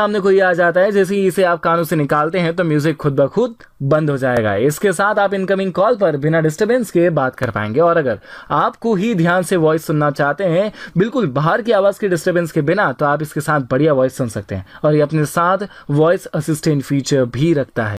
सामने कोई आ जाता है जैसे ही इसे आप कानों से निकालते हैं तो म्यूजिक खुद ब खुद बंद हो जाएगा इसके साथ आप इनकमिंग कॉल पर बिना डिस्टर्बेंस के बात कर पाएंगे और अगर आपको ही ध्यान से वॉइस सुनना चाहते हैं बिल्कुल बाहर की आवाज़ के डिस्टर्बेंस के बिना तो आप इसके साथ बढ़िया वॉइस सुन सकते हैं और ये अपने साथ वॉइस असिस्टेंट फीचर भी रखता है